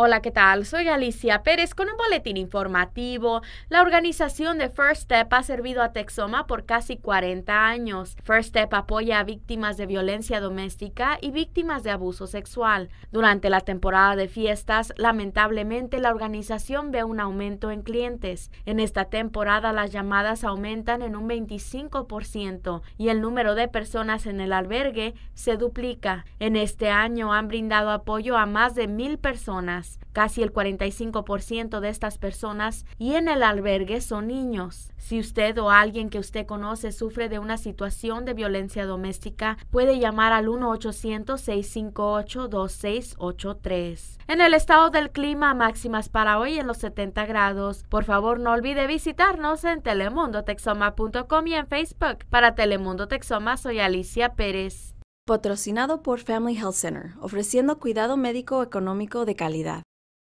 Hola, ¿qué tal? Soy Alicia Pérez con un boletín informativo. La organización de First Step ha servido a Texoma por casi 40 años. First Step apoya a víctimas de violencia doméstica y víctimas de abuso sexual. Durante la temporada de fiestas, lamentablemente la organización ve un aumento en clientes. En esta temporada las llamadas aumentan en un 25% y el número de personas en el albergue se duplica. En este año han brindado apoyo a más de mil personas. Casi el 45% de estas personas y en el albergue son niños. Si usted o alguien que usted conoce sufre de una situación de violencia doméstica, puede llamar al 1-800-658-2683. En el estado del clima, máximas para hoy en los 70 grados. Por favor, no olvide visitarnos en telemundotexoma.com y en Facebook. Para Telemundo Texoma, soy Alicia Pérez. Patrocinado por Family Health Center, ofreciendo cuidado médico económico de calidad.